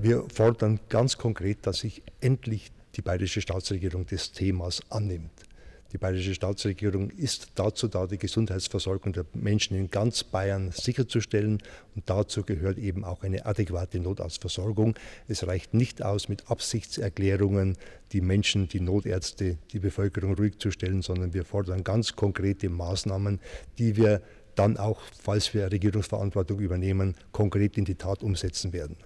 Wir fordern ganz konkret, dass sich endlich die bayerische Staatsregierung des Themas annimmt. Die bayerische Staatsregierung ist dazu da, die Gesundheitsversorgung der Menschen in ganz Bayern sicherzustellen. Und dazu gehört eben auch eine adäquate Notarztversorgung. Es reicht nicht aus, mit Absichtserklärungen die Menschen, die Notärzte, die Bevölkerung ruhig zu stellen, sondern wir fordern ganz konkrete Maßnahmen, die wir dann auch, falls wir Regierungsverantwortung übernehmen, konkret in die Tat umsetzen werden.